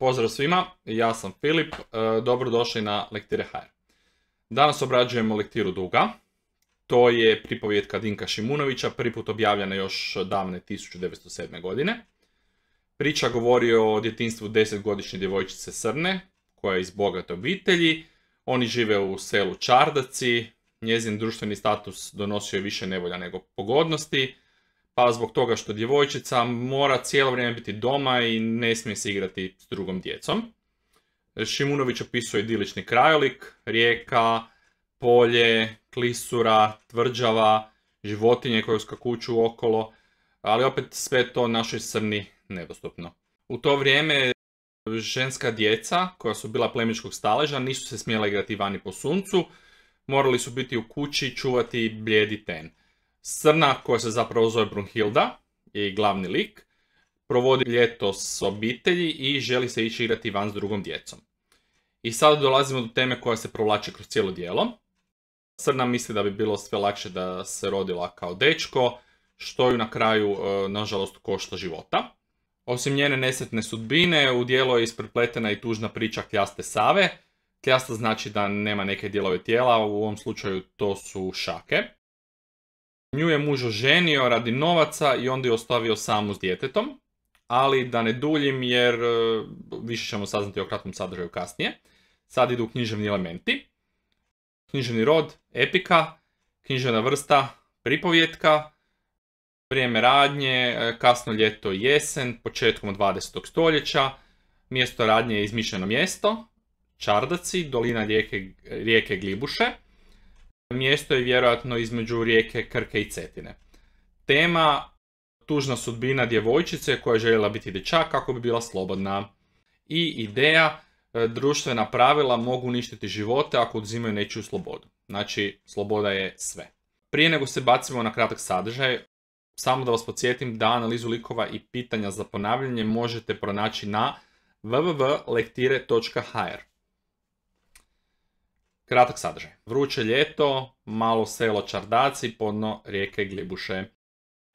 Pozdrav svima, ja sam Filip, e, dobrodošli na Lektire HR. Danas obrađujemo Lektiru duga, to je pripovjetka Dinka Šimunovića, prvi put objavljena još davne 1907. godine. Priča govori o djetinstvu 10 djevojčice Srne, koja je iz bogate obitelji. Oni žive u selu Čardaci, njezin društveni status donosio je više nevolja nego pogodnosti, pa zbog toga što djevojčica mora cijelo vrijeme biti doma i ne smije se igrati s drugom djecom. Šimunović opisuje idilični krajolik, rijeka, polje, klisura, tvrđava, životinje koje kuću okolo, ali opet sve to našoj srni nedostupno. U to vrijeme ženska djeca koja su bila plemičkog staleža nisu se smjela igrati vani po suncu, morali su biti u kući čuvati blijedi ten. Srna koja se zapravo zove Brunhilda i glavni lik provodi ljeto s obitelji i želi se ići igrati van s drugom djecom. I sada dolazimo do teme koja se provlači kroz cijelo dijelo. Srna misli da bi bilo sve lakše da se rodila kao dečko, što ju na kraju, e, nažalost, košta života. Osim njene nesretne sudbine, u dijelo je isprepletena i tužna priča kljaste Save. Kljasta znači da nema neke dijelove tijela, u ovom slučaju to su šake. Nju je muž oženio radi novaca i onda je ostavio samu s djetetom, ali da ne duljim jer e, više ćemo saznati o kratkom sadržaju kasnije. Sad idu književni elementi. Književni rod, epika, književna vrsta, pripovjetka, vrijeme radnje, e, kasno ljeto i jesen, početkom 20. stoljeća, mjesto radnje je izmišljeno mjesto, Čardaci, dolina rijeke Glibuše, mjesto je vjerojatno između rijeke Krke i Cetine. Tema tužna sudbina djevojčice koja je željela biti dječak kako bi bila slobodna. I ideja, e, društvena pravila mogu uništiti živote ako oduzimaju nečiju slobodu. Znači, sloboda je sve. Prije nego se bacimo na kratak sadržaj, samo da vas podsjetim da analizu likova i pitanja za ponavljanje možete pronaći na www.lektire.hr. Kratak sadržaj. Vruće ljeto, malo selo Čardaci, podno rijeke Glibuše.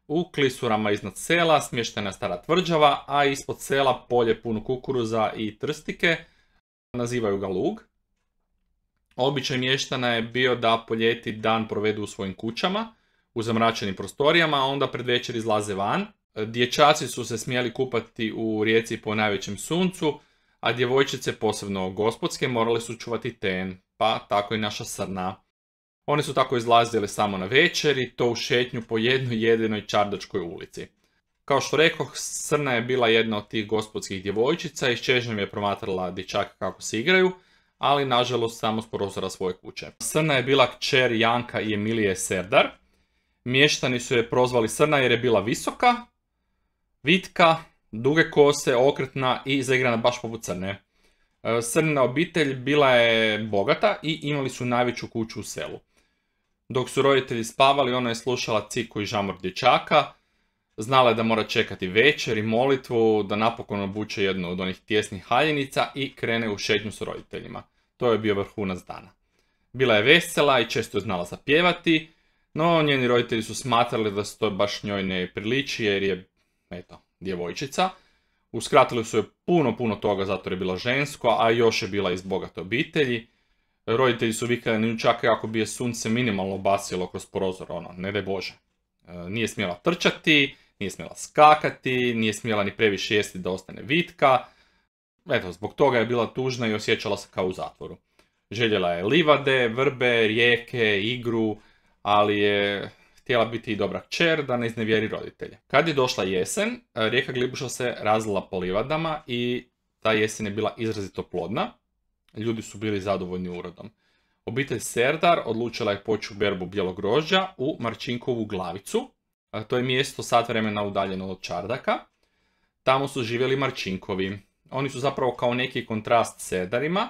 U klisurama iznad sela smještena stara tvrđava, a ispod sela polje puno kukuruza i trstike, nazivaju ga lug. Običaj mještana je bio da po ljeti dan provedu u svojim kućama, u zamračenim prostorijama, a onda pred večer izlaze van. Dječaci su se smjeli kupati u rijeci po najvećem suncu, a djevojčice, posebno gospodske, morali su čuvati ten pa tako i naša srna. One su tako izlazili samo na večer i to u šetnju po jednoj jedinoj Čardačkoj ulici. Kao što rekoh, Srna je bila jedna od tih gospodskih djevojčica i čežnjom je promatrala dičaka kako se igraju, ali nažalost samo s prozora svoje kuće. Srna je bila kćer Janka i Emilije Serdar. Mještani su je prozvali Srna jer je bila visoka, vitka, duge kose, okretna i zaigrana baš poput Crne. Srna e, obitelj bila je bogata i imali su najveću kuću u selu. Dok su roditelji spavali, ona je slušala ciku i žamor dječaka, znala je da mora čekati večer i molitvu, da napokon obuče jednu od onih tjesnih haljenica i krene u šetnju s roditeljima. To je bio vrhunac dana. Bila je vesela i često je znala zapjevati, no njeni roditelji su smatrali da se to baš njoj ne priliči jer je, eto, djevojčica – Uskratili su je puno, puno toga zato je bila žensko, a još je bila iz bogate obitelji. Roditelji su vikali čak i ako bi je sunce minimalno basilo kroz prozor, ono, ne daj Bože. E, nije smjela trčati, nije smjela skakati, nije smjela ni previše jesti da ostane vitka. Eto, zbog toga je bila tužna i osjećala se kao u zatvoru. Željela je livade, vrbe, rijeke, igru, ali je htjela biti i dobra kćer da ne iznevjeri roditelje. Kad je došla jesen, e, rijeka Glibuša se razlila po livadama i ta jesen je bila izrazito plodna. Ljudi su bili zadovoljni urodom. Obitelj Serdar odlučila je poći u berbu bijelog rožđa u Marčinkovu glavicu. E, to je mjesto sat vremena udaljeno od Čardaka. Tamo su živjeli Marčinkovi. Oni su zapravo kao neki kontrast Serdarima,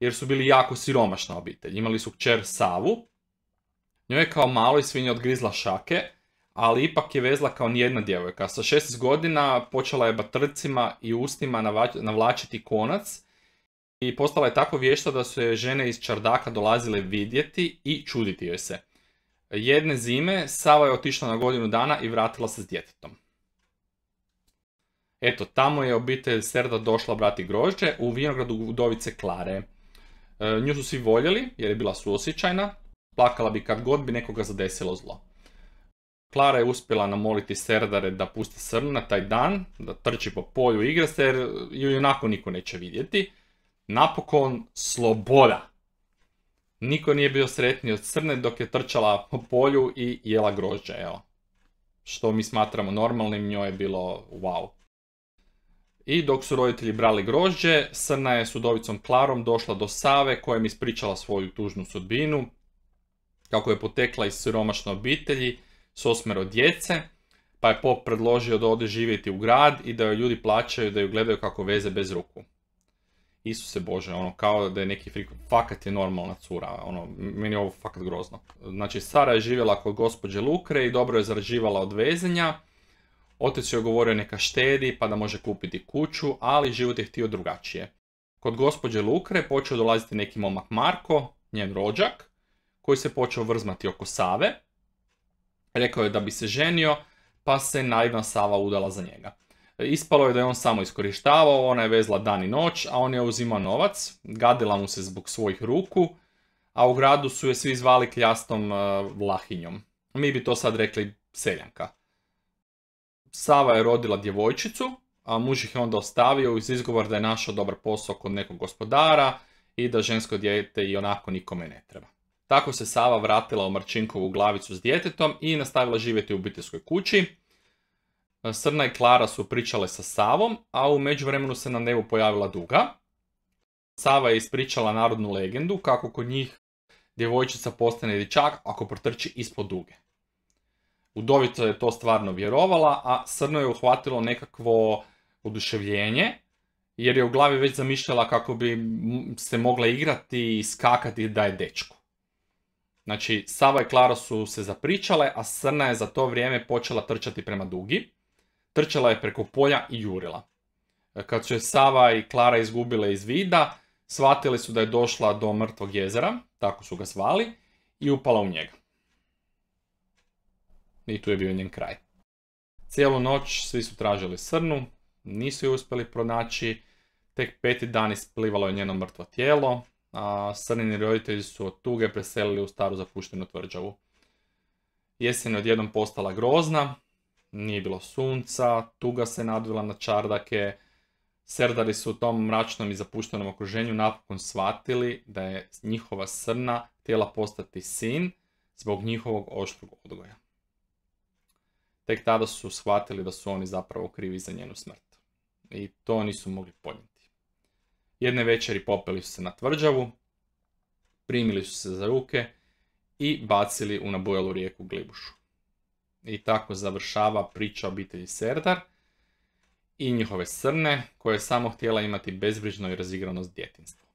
jer su bili jako siromašna obitelj. Imali su kćer Savu, Njoj je kao maloj svinja odgrizla šake, ali ipak je vezla kao nijedna djevojka. Sa 16 godina počela je batrcima i ustima navlačiti konac i postala je tako vješta da su je žene iz Čardaka dolazile vidjeti i čuditi joj se. Jedne zime Sava je otišla na godinu dana i vratila se s djetetom. Eto, tamo je obitelj Serda došla brati grožđe u vinogradu gudovice Klare. E, nju su svi voljeli jer je bila suosjećajna, plakala bi kad god bi nekoga zadesilo zlo. Klara je uspjela namoliti Serdare da pusti na taj dan, da trči po polju igre se jer ju onako niko neće vidjeti. Napokon, sloboda! Niko nije bio sretniji od srne dok je trčala po polju i jela grožđe, evo. Što mi smatramo normalnim, njoj je bilo wow. I dok su roditelji brali grožđe, Srna je sudovicom Klarom došla do Save koja mi ispričala svoju tužnu sudbinu, kako je potekla iz siromašne obitelji s osmero djece, pa je pop predložio da ode živjeti u grad i da joj ljudi plaćaju da ju gledaju kako veze bez ruku. Isuse Bože, ono, kao da je neki frik, fakat je normalna cura, ono, meni je ovo fakat grozno. Znači, Sara je živjela kod gospođe Lukre i dobro je zarađivala od vezenja. Otec joj govorio neka štedi pa da može kupiti kuću, ali život je htio drugačije. Kod gospođe Lukre počeo dolaziti neki momak Marko, njen rođak, koji se počeo vrzmati oko Save. Rekao je da bi se ženio, pa se naivna Sava udala za njega. Ispalo je da je on samo iskorištavao, ona je vezla dan i noć, a on je uzimao novac, gadila mu se zbog svojih ruku, a u gradu su je svi zvali kljastom e, vlahinjom. Mi bi to sad rekli seljanka. Sava je rodila djevojčicu, a muž ih je onda ostavio iz izgovor da je našao dobar posao kod nekog gospodara i da žensko dijete i onako nikome ne treba. Tako se Sava vratila u Marčinkovu glavicu s djetetom i nastavila živjeti u obiteljskoj kući. Srna i Klara su pričale sa Savom, a u međuvremenu se na nebu pojavila Duga. Sava je ispričala narodnu legendu kako kod njih djevojčica postane dječak ako protrči ispod Duge. Udovica je to stvarno vjerovala, a Srno je uhvatilo nekakvo oduševljenje, jer je u glavi već zamišljala kako bi se mogla igrati i skakati da je dečko. Znači, Sava i Klara su se zapričale, a Srna je za to vrijeme počela trčati prema Dugi. Trčala je preko polja i jurila. E, kad su je Sava i Klara izgubile iz vida, shvatili su da je došla do mrtvog jezera, tako su ga zvali, i upala u njega. I tu je bio njen kraj. Cijelu noć svi su tražili Srnu, nisu ju uspjeli pronaći, tek peti dan isplivalo je njeno mrtvo tijelo, a srnini roditelji su od tuge preselili u staru zapuštenu tvrđavu. Jesen je odjednom postala grozna, nije bilo sunca, tuga se nadvila na čardake, Serdari su u tom mračnom i zapuštenom okruženju napokon shvatili da je njihova srna htjela postati sin zbog njihovog oštrog odgoja. Tek tada su shvatili da su oni zapravo krivi za njenu smrt. I to nisu mogli podnijeti. Jedne večeri popeli su se na tvrđavu, primili su se za ruke i bacili u nabujalu rijeku Glibušu. I tako završava priča obitelji Serdar i njihove srne koja je samo htjela imati bezbrižno i razigrano djetinstvo.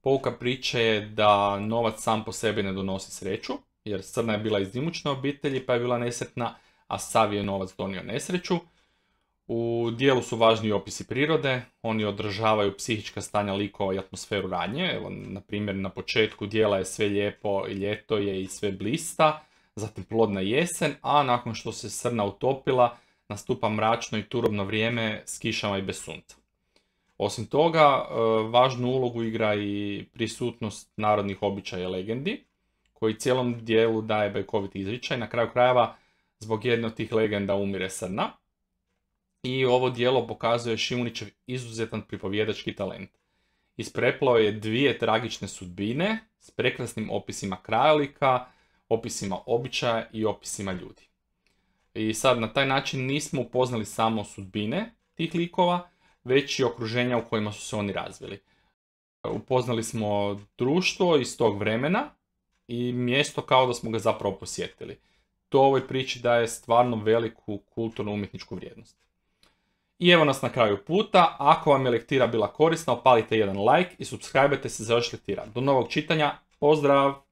Pouka priče je da novac sam po sebi ne donosi sreću, jer Srna je bila iz obitelji pa je bila nesretna, a Sav je novac donio nesreću, u dijelu su važni opisi prirode, oni održavaju psihička stanja likova i atmosferu radnje. Evo, na primjer, na početku dijela je sve lijepo, ljeto je i sve blista, zatim plodna jesen, a nakon što se srna utopila, nastupa mračno i turobno vrijeme s kišama i bez sunca. Osim toga, e, važnu ulogu igra i prisutnost narodnih običaja i legendi, koji cijelom dijelu daje bajkoviti izričaj. Na kraju krajeva, zbog jedne od tih legenda umire srna, i ovo dijelo pokazuje Šimunićev izuzetan pripovjedački talent. Ispreplao je dvije tragične sudbine s prekrasnim opisima krajolika, opisima običaja i opisima ljudi. I sad na taj način nismo upoznali samo sudbine tih likova, već i okruženja u kojima su se oni razvili. Upoznali smo društvo iz tog vremena i mjesto kao da smo ga zapravo posjetili. To ovoj priči daje stvarno veliku kulturno-umjetničku vrijednost. I evo nas na kraju puta, ako vam je lektira bila korisna, opalite jedan like i subscribe se za još lektira. Do novog čitanja, pozdrav!